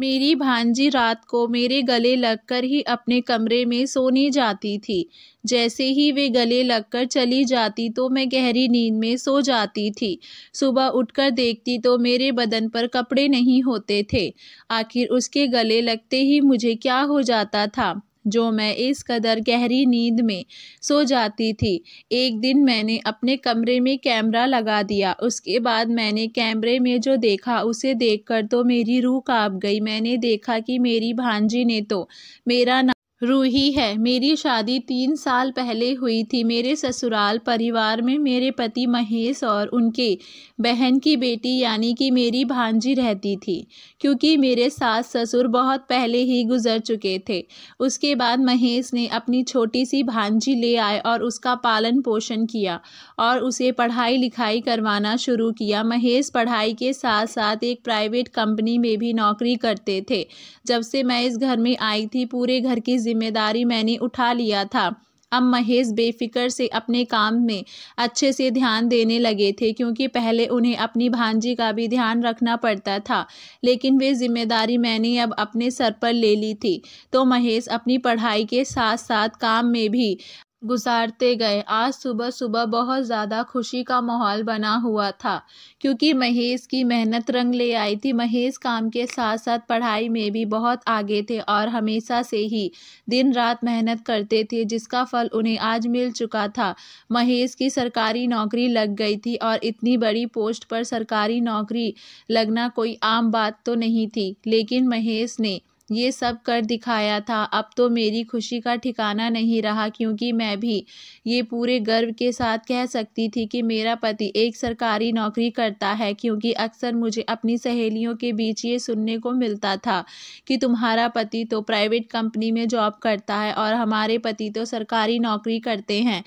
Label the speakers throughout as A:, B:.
A: मेरी भांजी रात को मेरे गले लगकर ही अपने कमरे में सोने जाती थी जैसे ही वे गले लगकर चली जाती तो मैं गहरी नींद में सो जाती थी सुबह उठकर देखती तो मेरे बदन पर कपड़े नहीं होते थे आखिर उसके गले लगते ही मुझे क्या हो जाता था जो मैं इस कदर गहरी नींद में सो जाती थी एक दिन मैंने अपने कमरे में कैमरा लगा दिया उसके बाद मैंने कैमरे में जो देखा उसे देखकर तो मेरी रूह काँप गई मैंने देखा कि मेरी भांजी ने तो मेरा रूही है मेरी शादी तीन साल पहले हुई थी मेरे ससुराल परिवार में मेरे पति महेश और उनके बहन की बेटी यानी कि मेरी भांजी रहती थी क्योंकि मेरे सास ससुर बहुत पहले ही गुजर चुके थे उसके बाद महेश ने अपनी छोटी सी भांजी ले आए और उसका पालन पोषण किया और उसे पढ़ाई लिखाई करवाना शुरू किया महेश पढ़ाई के साथ साथ एक प्राइवेट कंपनी में भी नौकरी करते थे जब से मैं इस घर में आई थी पूरे घर की जिम्मेदारी मैंने उठा लिया था अब महेश बेफिक्र से अपने काम में अच्छे से ध्यान देने लगे थे क्योंकि पहले उन्हें अपनी भांजी का भी ध्यान रखना पड़ता था लेकिन वे जिम्मेदारी मैंने अब अपने सर पर ले ली थी तो महेश अपनी पढ़ाई के साथ साथ काम में भी गुजारते गए आज सुबह सुबह बहुत ज़्यादा खुशी का माहौल बना हुआ था क्योंकि महेश की मेहनत रंग ले आई थी महेश काम के साथ साथ पढ़ाई में भी बहुत आगे थे और हमेशा से ही दिन रात मेहनत करते थे जिसका फल उन्हें आज मिल चुका था महेश की सरकारी नौकरी लग गई थी और इतनी बड़ी पोस्ट पर सरकारी नौकरी लगना कोई आम बात तो नहीं थी लेकिन महेश ने ये सब कर दिखाया था अब तो मेरी खुशी का ठिकाना नहीं रहा क्योंकि मैं भी ये पूरे गर्व के साथ कह सकती थी कि मेरा पति एक सरकारी नौकरी करता है क्योंकि अक्सर मुझे अपनी सहेलियों के बीच ये सुनने को मिलता था कि तुम्हारा पति तो प्राइवेट कंपनी में जॉब करता है और हमारे पति तो सरकारी नौकरी करते हैं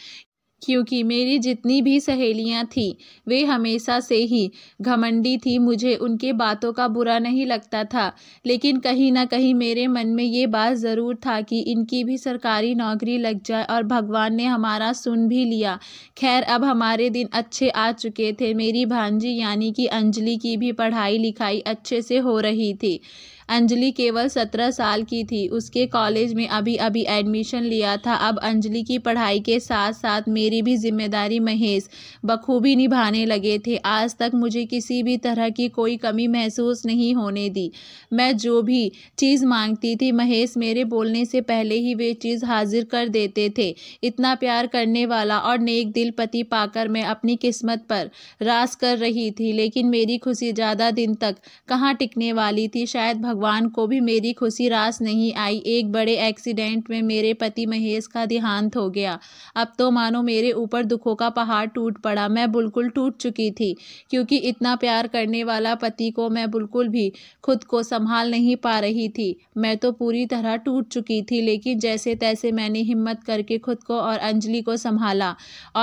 A: क्योंकि मेरी जितनी भी सहेलियां थीं वे हमेशा से ही घमंडी थी मुझे उनके बातों का बुरा नहीं लगता था लेकिन कहीं ना कहीं मेरे मन में ये बात ज़रूर था कि इनकी भी सरकारी नौकरी लग जाए और भगवान ने हमारा सुन भी लिया खैर अब हमारे दिन अच्छे आ चुके थे मेरी भांजी यानी कि अंजलि की भी पढ़ाई लिखाई अच्छे से हो रही थी अंजलि केवल सत्रह साल की थी उसके कॉलेज में अभी अभी एडमिशन लिया था अब अंजलि की पढ़ाई के साथ साथ मेरी भी जिम्मेदारी महेश बखूबी निभाने लगे थे आज तक मुझे किसी भी तरह की कोई कमी महसूस नहीं होने दी मैं जो भी चीज़ मांगती थी महेश मेरे बोलने से पहले ही वे चीज़ हाजिर कर देते थे इतना प्यार करने वाला और नेक दिल पति पाकर मैं अपनी किस्मत पर रास कर रही थी लेकिन मेरी खुशी ज़्यादा दिन तक कहाँ टिकने वाली थी शायद भगवान भगवान को भी मेरी खुशी रास नहीं आई एक बड़े एक्सीडेंट में मेरे पति महेश का देहांत हो गया अब तो मानो मेरे ऊपर दुखों का पहाड़ टूट पड़ा मैं बिल्कुल टूट चुकी थी क्योंकि इतना प्यार करने वाला पति को मैं बिल्कुल भी खुद को संभाल नहीं पा रही थी मैं तो पूरी तरह टूट चुकी थी लेकिन जैसे तैसे मैंने हिम्मत करके खुद को और अंजलि को संभाला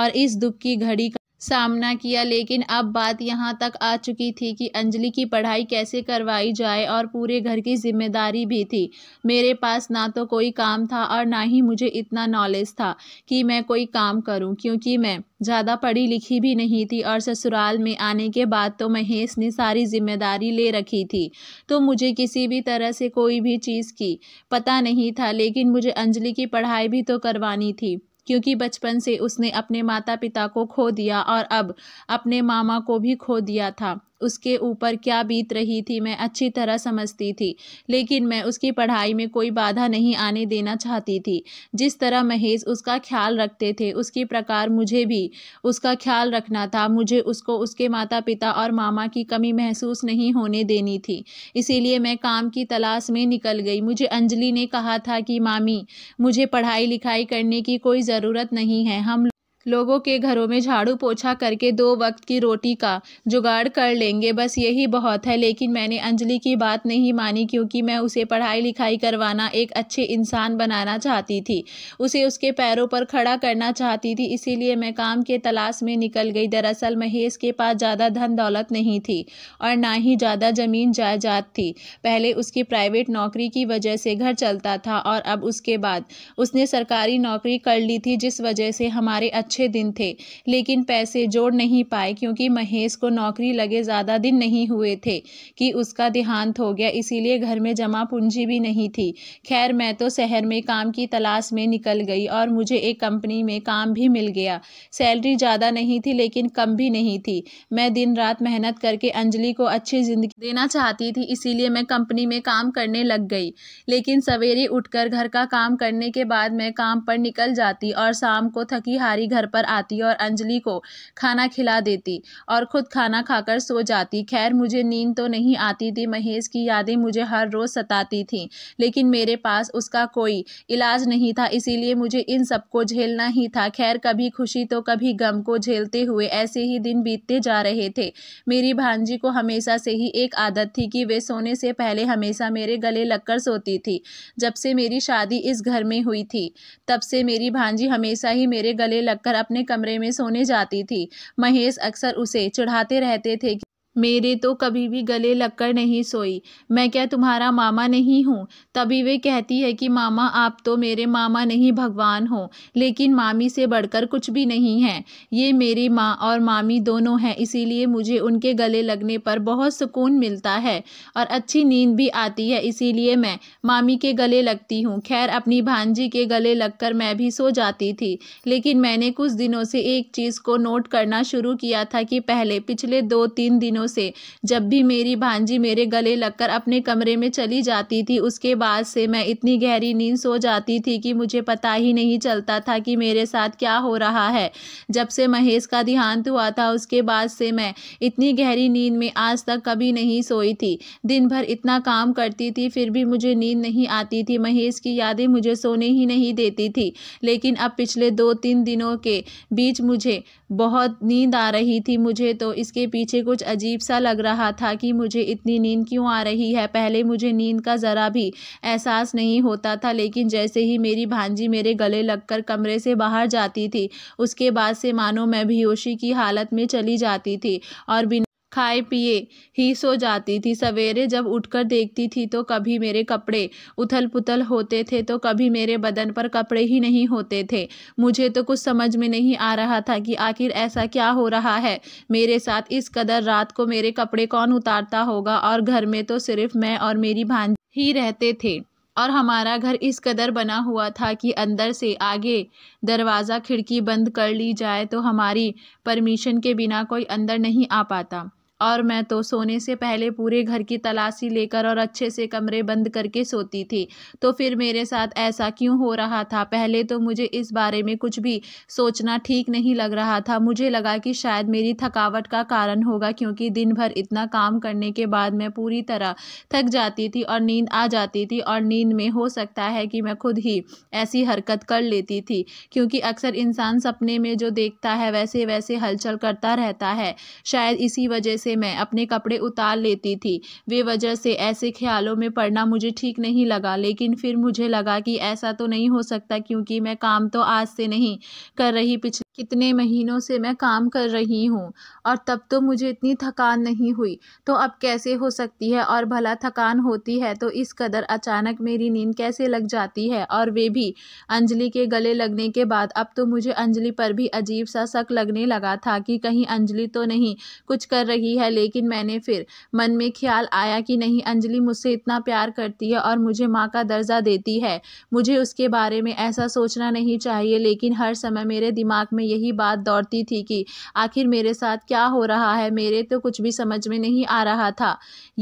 A: और इस दुख की घड़ी सामना किया लेकिन अब बात यहाँ तक आ चुकी थी कि अंजलि की पढ़ाई कैसे करवाई जाए और पूरे घर की जिम्मेदारी भी थी मेरे पास ना तो कोई काम था और ना ही मुझे इतना नॉलेज था कि मैं कोई काम करूं क्योंकि मैं ज़्यादा पढ़ी लिखी भी नहीं थी और ससुराल में आने के बाद तो महेश ने सारी जिम्मेदारी ले रखी थी तो मुझे किसी भी तरह से कोई भी चीज़ की पता नहीं था लेकिन मुझे अंजलि की पढ़ाई भी तो करवानी थी क्योंकि बचपन से उसने अपने माता पिता को खो दिया और अब अपने मामा को भी खो दिया था उसके ऊपर क्या बीत रही थी मैं अच्छी तरह समझती थी लेकिन मैं उसकी पढ़ाई में कोई बाधा नहीं आने देना चाहती थी जिस तरह महेश उसका ख्याल रखते थे उसकी प्रकार मुझे भी उसका ख्याल रखना था मुझे उसको उसके माता पिता और मामा की कमी महसूस नहीं होने देनी थी इसीलिए मैं काम की तलाश में निकल गई मुझे अंजलि ने कहा था कि मामी मुझे पढ़ाई लिखाई करने की कोई ज़रूरत नहीं है हम लोगों के घरों में झाड़ू पोछा करके दो वक्त की रोटी का जुगाड़ कर लेंगे बस यही बहुत है लेकिन मैंने अंजलि की बात नहीं मानी क्योंकि मैं उसे पढ़ाई लिखाई करवाना एक अच्छे इंसान बनाना चाहती थी उसे उसके पैरों पर खड़ा करना चाहती थी इसीलिए मैं काम के तलाश में निकल गई दरअसल महेश के पास ज़्यादा धन दौलत नहीं थी और ना ही ज़्यादा ज़मीन जायदाद थी पहले उसकी प्राइवेट नौकरी की वजह से घर चलता था और अब उसके बाद उसने सरकारी नौकरी कर ली थी जिस वजह से हमारे अच्छे अच्छे दिन थे लेकिन पैसे जोड़ नहीं पाए क्योंकि महेश को नौकरी लगे ज़्यादा दिन नहीं हुए थे कि उसका देहांत हो गया इसीलिए घर में जमा पूंजी भी नहीं थी खैर मैं तो शहर में काम की तलाश में निकल गई और मुझे एक कंपनी में काम भी मिल गया सैलरी ज़्यादा नहीं थी लेकिन कम भी नहीं थी मैं दिन रात मेहनत करके अंजलि को अच्छी ज़िंदगी देना चाहती थी इसीलिए मैं कंपनी में काम करने लग गई लेकिन सवेरे उठकर घर का काम करने के बाद मैं काम पर निकल जाती और शाम को थकी हारी घर घर पर आती और अंजलि को खाना खिला देती और खुद खाना खाकर सो जाती खैर मुझे नींद तो नहीं आती थी महेश की यादें मुझे हर रोज़ सताती थीं लेकिन मेरे पास उसका कोई इलाज नहीं था इसीलिए मुझे इन सबको झेलना ही था खैर कभी खुशी तो कभी गम को झेलते हुए ऐसे ही दिन बीतते जा रहे थे मेरी भांजी को हमेशा से ही एक आदत थी कि वे सोने से पहले हमेशा मेरे गले लगकर सोती थी जब से मेरी शादी इस घर में हुई थी तब से मेरी भांजी हमेशा ही मेरे गले लगकर अपने कमरे में सोने जाती थी महेश अक्सर उसे चढ़ाते रहते थे मेरे तो कभी भी गले लगकर नहीं सोई मैं क्या तुम्हारा मामा नहीं हूँ तभी वे कहती है कि मामा आप तो मेरे मामा नहीं भगवान हो लेकिन मामी से बढ़कर कुछ भी नहीं है ये मेरी माँ और मामी दोनों हैं इसीलिए मुझे उनके गले लगने पर बहुत सुकून मिलता है और अच्छी नींद भी आती है इसीलिए मैं मामी के गले लगती हूँ खैर अपनी भांजी के गले लगकर मैं भी सो जाती थी लेकिन मैंने कुछ दिनों से एक चीज़ को नोट करना शुरू किया था कि पहले पिछले दो तीन दिनों से जब भी मेरी भांजी मेरे गले लगकर अपने कमरे में चली जाती थी उसके बाद से मैं इतनी गहरी नींद सो जाती थी कि मुझे पता ही नहीं चलता था कि मेरे साथ क्या हो रहा है जब से महेश का देहांत हुआ था उसके बाद से मैं इतनी गहरी नींद में आज तक कभी नहीं सोई थी दिन भर इतना काम करती थी फिर भी मुझे नींद नहीं आती थी महेश की यादें मुझे सोने ही नहीं देती थी लेकिन अब पिछले दो तीन दिनों के बीच मुझे बहुत नींद आ रही थी मुझे तो इसके पीछे कुछ अजीब सा लग रहा था कि मुझे इतनी नींद क्यों आ रही है पहले मुझे नींद का ज़रा भी एहसास नहीं होता था लेकिन जैसे ही मेरी भांजी मेरे गले लगकर कमरे से बाहर जाती थी उसके बाद से मानो मैं बेहोशी की हालत में चली जाती थी और बिना खाए पिए ही सो जाती थी सवेरे जब उठकर देखती थी तो कभी मेरे कपड़े उथल पुथल होते थे तो कभी मेरे बदन पर कपड़े ही नहीं होते थे मुझे तो कुछ समझ में नहीं आ रहा था कि आखिर ऐसा क्या हो रहा है मेरे साथ इस कदर रात को मेरे कपड़े कौन उतारता होगा और घर में तो सिर्फ मैं और मेरी भांज ही रहते थे और हमारा घर इस कदर बना हुआ था कि अंदर से आगे दरवाज़ा खिड़की बंद कर ली जाए तो हमारी परमिशन के बिना कोई अंदर नहीं आ पाता और मैं तो सोने से पहले पूरे घर की तलाशी लेकर और अच्छे से कमरे बंद करके सोती थी तो फिर मेरे साथ ऐसा क्यों हो रहा था पहले तो मुझे इस बारे में कुछ भी सोचना ठीक नहीं लग रहा था मुझे लगा कि शायद मेरी थकावट का कारण होगा क्योंकि दिन भर इतना काम करने के बाद मैं पूरी तरह थक जाती थी और नींद आ जाती थी और नींद में हो सकता है कि मैं खुद ही ऐसी हरकत कर लेती थी क्योंकि अक्सर इंसान सपने में जो देखता है वैसे वैसे हलचल करता रहता है शायद इसी वजह से से मैं अपने कपड़े उतार लेती थी वे वजह से ऐसे ख्यालों में पड़ना मुझे ठीक नहीं लगा लेकिन फिर मुझे लगा कि ऐसा तो नहीं हो सकता क्योंकि मैं काम तो आज से नहीं कर रही पिछले कितने महीनों से मैं काम कर रही हूँ और तब तो मुझे इतनी थकान नहीं हुई तो अब कैसे हो सकती है और भला थकान होती है तो इस कदर अचानक मेरी नींद कैसे लग जाती है और वे भी अंजलि के गले लगने के बाद अब तो मुझे अंजलि पर भी अजीब सा शक लगने लगा था कि कहीं अंजलि तो नहीं कुछ कर रही है लेकिन मैंने फिर मन में ख्याल आया कि नहीं अंजलि मुझसे इतना प्यार करती है और मुझे माँ का दर्जा देती है मुझे उसके बारे में ऐसा सोचना नहीं चाहिए लेकिन हर समय मेरे दिमाग में यही बात दौड़ती थी कि आखिर मेरे साथ क्या हो रहा है मेरे तो कुछ भी समझ में नहीं आ रहा था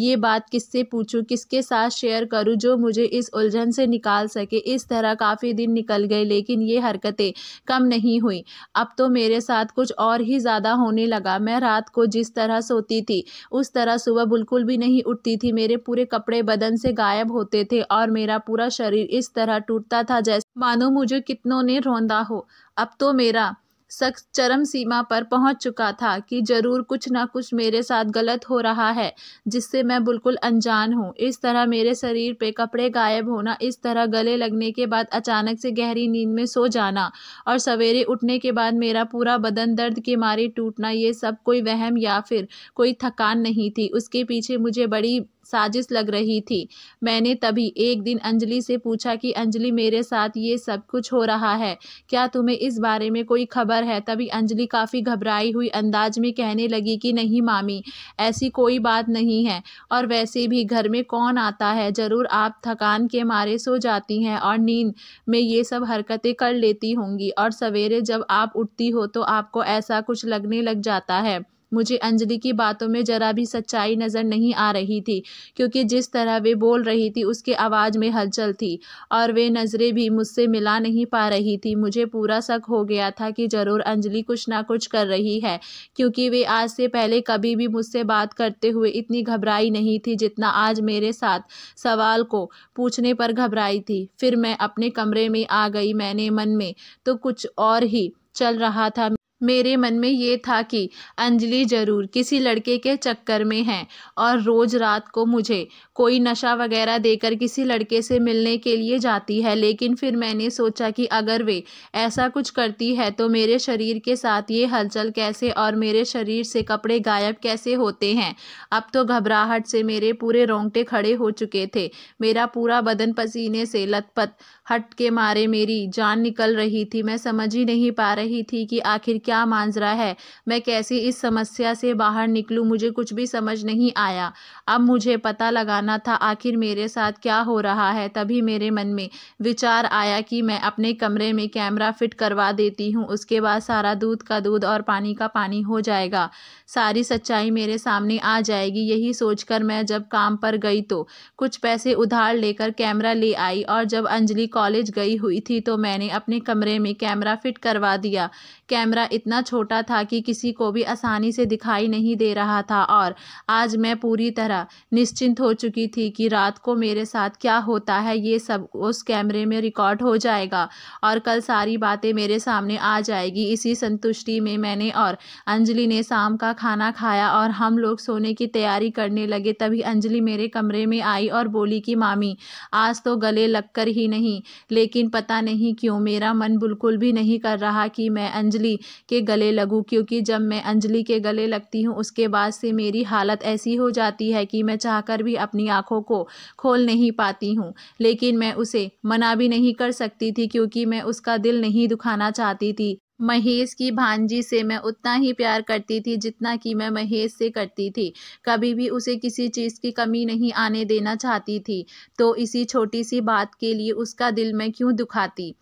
A: ये बात किससे पूछूँ किसके साथ शेयर करूँ जो मुझे इस उलझन से निकाल सके इस तरह काफ़ी दिन निकल गए लेकिन ये हरकतें कम नहीं हुई अब तो मेरे साथ कुछ और ही ज़्यादा होने लगा मैं रात को जिस तरह सोती थी उस तरह सुबह बिल्कुल भी नहीं उठती थी मेरे पूरे कपड़े बदन से गायब होते थे और मेरा पूरा शरीर इस तरह टूटता था जैसे मानो मुझे कितनों ने रोंदा हो अब तो मेरा शख्स चरम सीमा पर पहुंच चुका था कि ज़रूर कुछ ना कुछ मेरे साथ गलत हो रहा है जिससे मैं बिल्कुल अनजान हूँ इस तरह मेरे शरीर पे कपड़े गायब होना इस तरह गले लगने के बाद अचानक से गहरी नींद में सो जाना और सवेरे उठने के बाद मेरा पूरा बदन दर्द के मारे टूटना ये सब कोई वहम या फिर कोई थकान नहीं थी उसके पीछे मुझे बड़ी साजिश लग रही थी मैंने तभी एक दिन अंजलि से पूछा कि अंजलि मेरे साथ ये सब कुछ हो रहा है क्या तुम्हें इस बारे में कोई खबर है तभी अंजलि काफ़ी घबराई हुई अंदाज में कहने लगी कि नहीं मामी ऐसी कोई बात नहीं है और वैसे भी घर में कौन आता है ज़रूर आप थकान के मारे सो जाती हैं और नींद में ये सब हरकतें कर लेती होंगी और सवेरे जब आप उठती हो तो आपको ऐसा कुछ लगने लग जाता है मुझे अंजलि की बातों में ज़रा भी सच्चाई नज़र नहीं आ रही थी क्योंकि जिस तरह वे बोल रही थी उसके आवाज़ में हलचल थी और वे नज़रें भी मुझसे मिला नहीं पा रही थी मुझे पूरा शक हो गया था कि ज़रूर अंजलि कुछ ना कुछ कर रही है क्योंकि वे आज से पहले कभी भी मुझसे बात करते हुए इतनी घबराई नहीं थी जितना आज मेरे साथ सवाल को पूछने पर घबराई थी फिर मैं अपने कमरे में आ गई मैंने मन में तो कुछ और ही चल रहा था मेरे मन में ये था कि अंजलि ज़रूर किसी लड़के के चक्कर में है और रोज़ रात को मुझे कोई नशा वगैरह देकर किसी लड़के से मिलने के लिए जाती है लेकिन फिर मैंने सोचा कि अगर वे ऐसा कुछ करती है तो मेरे शरीर के साथ ये हलचल कैसे और मेरे शरीर से कपड़े गायब कैसे होते हैं अब तो घबराहट से मेरे पूरे रोंगटे खड़े हो चुके थे मेरा पूरा बदन पसीने से लथपथ हट के मारे मेरी जान निकल रही थी मैं समझ ही नहीं पा रही थी कि आखिर क्या मांजरा है मैं कैसे इस समस्या से बाहर निकलूँ मुझे कुछ भी समझ नहीं आया अब मुझे पता लगाना था आखिर मेरे साथ क्या हो रहा है तभी मेरे मन में विचार आया कि मैं अपने कमरे में कैमरा फिट करवा देती हूँ उसके बाद सारा दूध का दूध और पानी का पानी हो जाएगा सारी सच्चाई मेरे सामने आ जाएगी यही सोचकर मैं जब काम पर गई तो कुछ पैसे उधार लेकर कैमरा ले आई और जब अंजलि कॉलेज गई हुई थी तो मैंने अपने कमरे में कैमरा फिट करवा दिया कैमरा इतना छोटा था कि किसी को भी आसानी से दिखाई नहीं दे रहा था और आज मैं पूरी तरह निश्चिंत हो चुकी थी कि रात को मेरे साथ क्या होता है ये सब उस कैमरे में रिकॉर्ड हो जाएगा और कल सारी बातें मेरे सामने आ जाएगी इसी संतुष्टि में मैंने और अंजलि ने शाम का खाना खाया और हम लोग सोने की तैयारी करने लगे तभी अंजलि मेरे कमरे में आई और बोली कि मामी आज तो गले लगकर ही नहीं लेकिन पता नहीं क्यों मेरा मन बिल्कुल भी नहीं कर रहा कि मैं अंजलि के गले लगूँ क्योंकि जब मैं अंजलि के गले लगती हूँ उसके बाद से मेरी हालत ऐसी हो जाती है कि मैं चाहकर भी अपनी आँखों को खोल नहीं पाती हूँ लेकिन मैं उसे मना भी नहीं कर सकती थी क्योंकि मैं उसका दिल नहीं दुखाना चाहती थी महेश की भांजी से मैं उतना ही प्यार करती थी जितना कि मैं महेश से करती थी कभी भी उसे किसी चीज़ की कमी नहीं आने देना चाहती थी तो इसी छोटी सी बात के लिए उसका दिल मैं क्यों दुखाती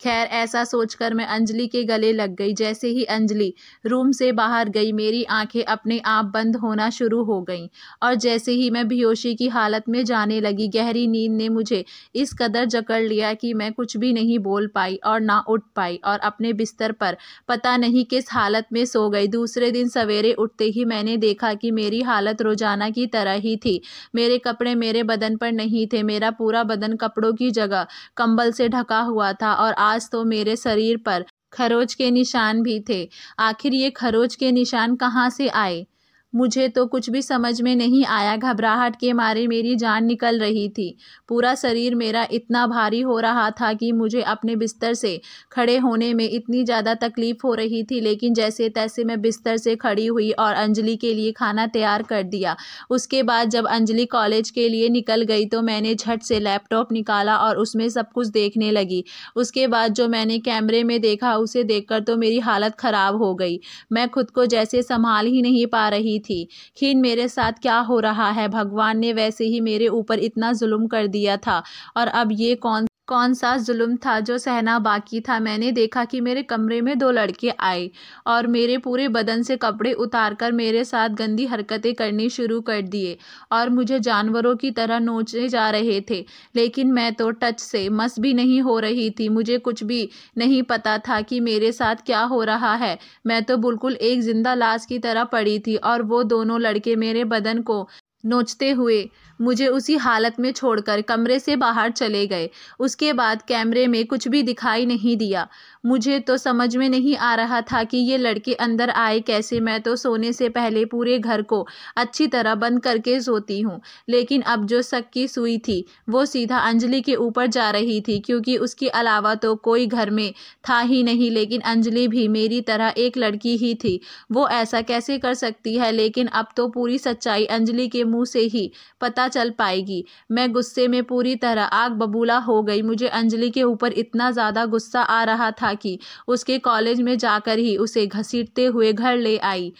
A: खैर ऐसा सोचकर मैं अंजलि के गले लग गई जैसे ही अंजलि रूम से बाहर गई मेरी आंखें अपने आप बंद होना शुरू हो गईं और जैसे ही मैं बेहोशी की हालत में जाने लगी गहरी नींद ने मुझे इस कदर जकड़ लिया कि मैं कुछ भी नहीं बोल पाई और ना उठ पाई और अपने बिस्तर पर पता नहीं किस हालत में सो गई दूसरे दिन सवेरे उठते ही मैंने देखा कि मेरी हालत रोजाना की तरह ही थी मेरे कपड़े मेरे बदन पर नहीं थे मेरा पूरा बदन कपड़ों की जगह कंबल से ढका हुआ था और पास तो मेरे शरीर पर खरोज के निशान भी थे आखिर ये खरोज के निशान कहाँ से आए मुझे तो कुछ भी समझ में नहीं आया घबराहट के मारे मेरी जान निकल रही थी पूरा शरीर मेरा इतना भारी हो रहा था कि मुझे अपने बिस्तर से खड़े होने में इतनी ज़्यादा तकलीफ़ हो रही थी लेकिन जैसे तैसे मैं बिस्तर से खड़ी हुई और अंजलि के लिए खाना तैयार कर दिया उसके बाद जब अंजलि कॉलेज के लिए निकल गई तो मैंने झट से लैपटॉप निकाला और उसमें सब कुछ देखने लगी उसके बाद जो मैंने कैमरे में देखा उसे देख तो मेरी हालत ख़राब हो गई मैं खुद को जैसे संभाल ही नहीं पा रही रही थी खीन मेरे साथ क्या हो रहा है भगवान ने वैसे ही मेरे ऊपर इतना जुल्म कर दिया था और अब ये कौन कौन सा जुल्म था जो सहना बाकी था मैंने देखा कि मेरे कमरे में दो लड़के आए और मेरे पूरे बदन से कपड़े उतार कर मेरे साथ गंदी हरकतें करनी शुरू कर दिए और मुझे जानवरों की तरह नोचने जा रहे थे लेकिन मैं तो टच से मस भी नहीं हो रही थी मुझे कुछ भी नहीं पता था कि मेरे साथ क्या हो रहा है मैं तो बिल्कुल एक ज़िंदा लाश की तरह पड़ी थी और वो दोनों लड़के मेरे बदन को नोचते हुए मुझे उसी हालत में छोड़कर कमरे से बाहर चले गए उसके बाद कैमरे में कुछ भी दिखाई नहीं दिया मुझे तो समझ में नहीं आ रहा था कि ये लड़के अंदर आए कैसे मैं तो सोने से पहले पूरे घर को अच्छी तरह बंद करके सोती हूँ लेकिन अब जो शक की सुई थी वो सीधा अंजलि के ऊपर जा रही थी क्योंकि उसके अलावा तो कोई घर में था ही नहीं लेकिन अंजलि भी मेरी तरह एक लड़की ही थी वो ऐसा कैसे कर सकती है लेकिन अब तो पूरी सच्चाई अंजलि के मुँह से ही पता चल पाएगी मैं गुस्से में पूरी तरह आग बबूला हो गई मुझे अंजलि के ऊपर इतना ज़्यादा गुस्सा आ रहा था की उसके कॉलेज में जाकर ही उसे घसीटते हुए घर ले आई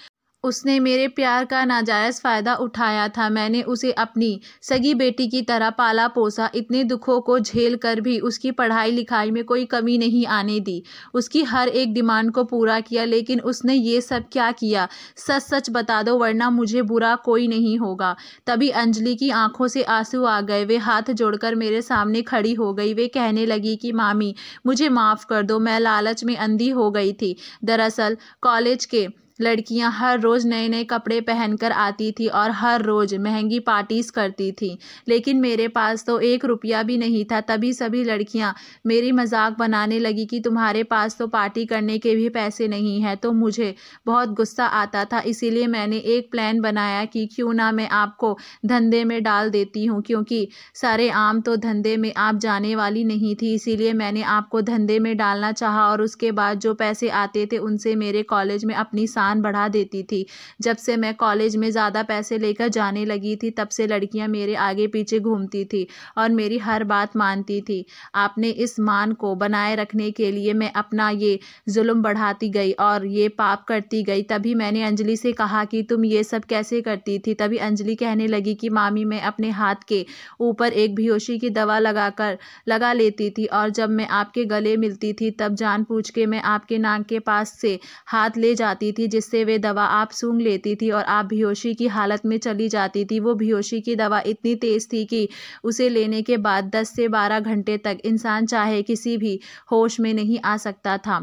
A: उसने मेरे प्यार का नाजायज़ फ़ायदा उठाया था मैंने उसे अपनी सगी बेटी की तरह पाला पोसा इतने दुखों को झेल कर भी उसकी पढ़ाई लिखाई में कोई कमी नहीं आने दी उसकी हर एक डिमांड को पूरा किया लेकिन उसने ये सब क्या किया सच सच बता दो वरना मुझे बुरा कोई नहीं होगा तभी अंजलि की आंखों से आंसू आ गए वे हाथ जोड़कर मेरे सामने खड़ी हो गई वे कहने लगी कि मामी मुझे माफ़ कर दो मैं लालच में अंधी हो गई थी दरअसल कॉलेज के लड़कियां हर रोज़ नए नए कपड़े पहन कर आती थी और हर रोज़ महंगी पार्टीज़ करती थी लेकिन मेरे पास तो एक रुपया भी नहीं था तभी सभी लड़कियां मेरी मजाक बनाने लगी कि तुम्हारे पास तो पार्टी करने के भी पैसे नहीं हैं तो मुझे बहुत गुस्सा आता था इसीलिए मैंने एक प्लान बनाया कि क्यों ना मैं आपको धंधे में डाल देती हूँ क्योंकि सारे आम तो धंधे में आप जाने वाली नहीं थी इसीलिए मैंने आपको धंधे में डालना चाहा और उसके बाद जो पैसे आते थे उनसे मेरे कॉलेज में अपनी नुकसान बढ़ा देती थी जब से मैं कॉलेज में ज़्यादा पैसे लेकर जाने लगी थी तब से लड़कियाँ मेरे आगे पीछे घूमती थी और मेरी हर बात मानती थी आपने इस मान को बनाए रखने के लिए मैं अपना ये जुल्म बढ़ाती गई और ये पाप करती गई तभी मैंने अंजलि से कहा कि तुम ये सब कैसे करती थी तभी अंजलि कहने लगी कि मामी मैं अपने हाथ के ऊपर एक भियोशी की दवा लगाकर लगा लेती थी और जब मैं आपके गले मिलती थी तब जान पूछ के मैं आपके नाक के पास से हाथ ले जाती थी जिससे वे दवा आप सूंघ लेती थी और आप बेहोशी की हालत में चली जाती थी वो बेहोशी की दवा इतनी तेज़ थी कि उसे लेने के बाद दस से बारह घंटे तक इंसान चाहे किसी भी होश में नहीं आ सकता था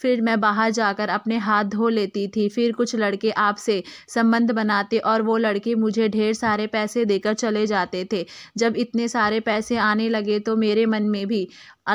A: फिर मैं बाहर जाकर अपने हाथ धो लेती थी फिर कुछ लड़के आपसे संबंध बनाते और वो लड़के मुझे ढेर सारे पैसे देकर चले जाते थे जब इतने सारे पैसे आने लगे तो मेरे मन में भी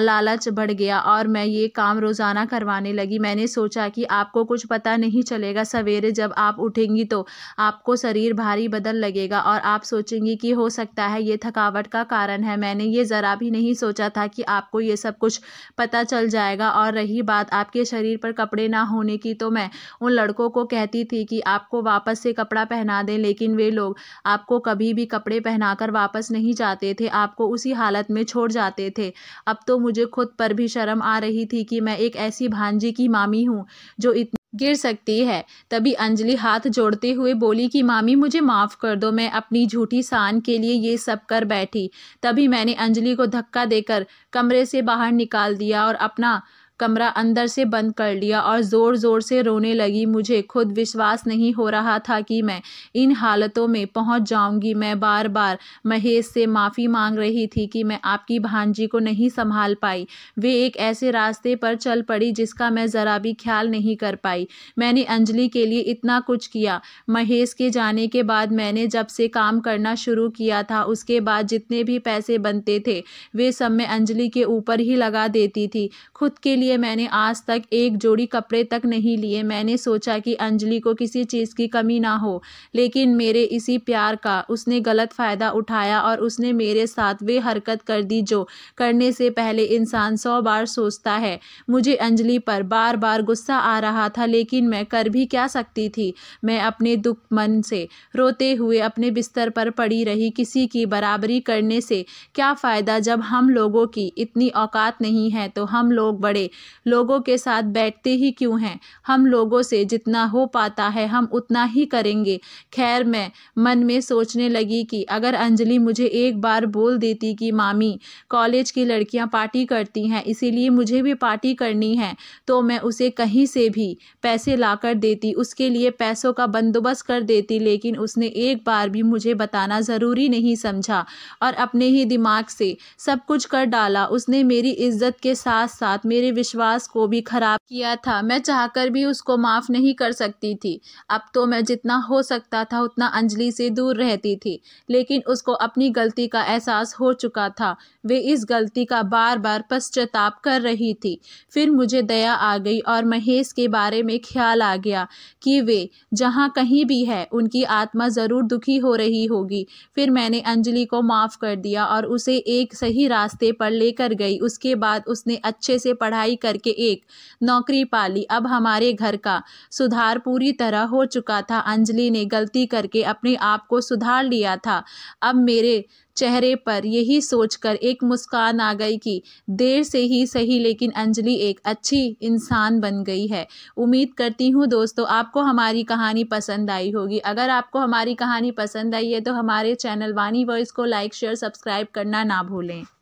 A: लालच बढ़ गया और मैं ये काम रोज़ाना करवाने लगी मैंने सोचा कि आपको कुछ पता नहीं चलेगा सवेरे जब आप उठेंगी तो आपको शरीर भारी बदल लगेगा और आप सोचेंगी कि हो सकता है ये थकावट का कारण है मैंने ये ज़रा भी नहीं सोचा था कि आपको ये सब कुछ पता चल जाएगा और रही बात आपके शरीर पर कपड़े ना होने की तो मैं उन लड़कों को कहती थी कि आपको वापस से कपड़ा पहना दें लेकिन वे लोग आपको कभी भी कपड़े पहना वापस नहीं जाते थे आपको उसी हालत में छोड़ जाते थे अब तो तो मुझे खुद पर भी शर्म आ रही थी कि मैं एक ऐसी भांजी की मामी हूँ जो इतनी गिर सकती है तभी अंजलि हाथ जोड़ते हुए बोली कि मामी मुझे माफ़ कर दो मैं अपनी झूठी सान के लिए ये सब कर बैठी तभी मैंने अंजलि को धक्का देकर कमरे से बाहर निकाल दिया और अपना कमरा अंदर से बंद कर लिया और ज़ोर ज़ोर से रोने लगी मुझे खुद विश्वास नहीं हो रहा था कि मैं इन हालतों में पहुंच जाऊंगी मैं बार बार महेश से माफ़ी मांग रही थी कि मैं आपकी भांजी को नहीं संभाल पाई वे एक ऐसे रास्ते पर चल पड़ी जिसका मैं ज़रा भी ख्याल नहीं कर पाई मैंने अंजलि के लिए इतना कुछ किया महेश के जाने के बाद मैंने जब से काम करना शुरू किया था उसके बाद जितने भी पैसे बनते थे वे सब मैं अंजलि के ऊपर ही लगा देती थी खुद के लिए लिए मैंने आज तक एक जोड़ी कपड़े तक नहीं लिए मैंने सोचा कि अंजलि को किसी चीज़ की कमी ना हो लेकिन मेरे इसी प्यार का उसने गलत फ़ायदा उठाया और उसने मेरे साथ वे हरकत कर दी जो करने से पहले इंसान सौ बार सोचता है मुझे अंजलि पर बार बार गुस्सा आ रहा था लेकिन मैं कर भी क्या सकती थी मैं अपने दुख मन से रोते हुए अपने बिस्तर पर पड़ी रही किसी की बराबरी करने से क्या फ़ायदा जब हम लोगों की इतनी औकात नहीं है तो हम लोग बड़े लोगों के साथ बैठते ही क्यों हैं हम लोगों से जितना हो पाता है हम उतना ही करेंगे खैर मैं मन में सोचने लगी कि अगर अंजलि मुझे एक बार बोल देती कि मामी कॉलेज की लड़कियां पार्टी करती हैं इसीलिए मुझे भी पार्टी करनी है तो मैं उसे कहीं से भी पैसे लाकर देती उसके लिए पैसों का बंदोबस्त कर देती लेकिन उसने एक बार भी मुझे बताना ज़रूरी नहीं समझा और अपने ही दिमाग से सब कुछ कर डाला उसने मेरी इज्जत के साथ साथ मेरे विश्वास को भी खराब किया था मैं चाहकर भी उसको माफ़ नहीं कर सकती थी अब तो मैं जितना हो सकता था उतना अंजलि से दूर रहती थी लेकिन उसको अपनी गलती का एहसास हो चुका था वे इस गलती का बार बार पश्चाताप कर रही थी फिर मुझे दया आ गई और महेश के बारे में ख्याल आ गया कि वे जहाँ कहीं भी है उनकी आत्मा ज़रूर दुखी हो रही होगी फिर मैंने अंजलि को माफ़ कर दिया और उसे एक सही रास्ते पर लेकर गई उसके बाद उसने अच्छे से पढ़ाई पढ़ाई करके एक नौकरी पा ली अब हमारे घर का सुधार पूरी तरह हो चुका था अंजलि ने गलती करके अपने आप को सुधार लिया था अब मेरे चेहरे पर यही सोचकर एक मुस्कान आ गई कि देर से ही सही लेकिन अंजलि एक अच्छी इंसान बन गई है उम्मीद करती हूँ दोस्तों आपको हमारी कहानी पसंद आई होगी अगर आपको हमारी कहानी पसंद आई है तो हमारे चैनल वानी वॉइस को लाइक शेयर सब्सक्राइब करना ना भूलें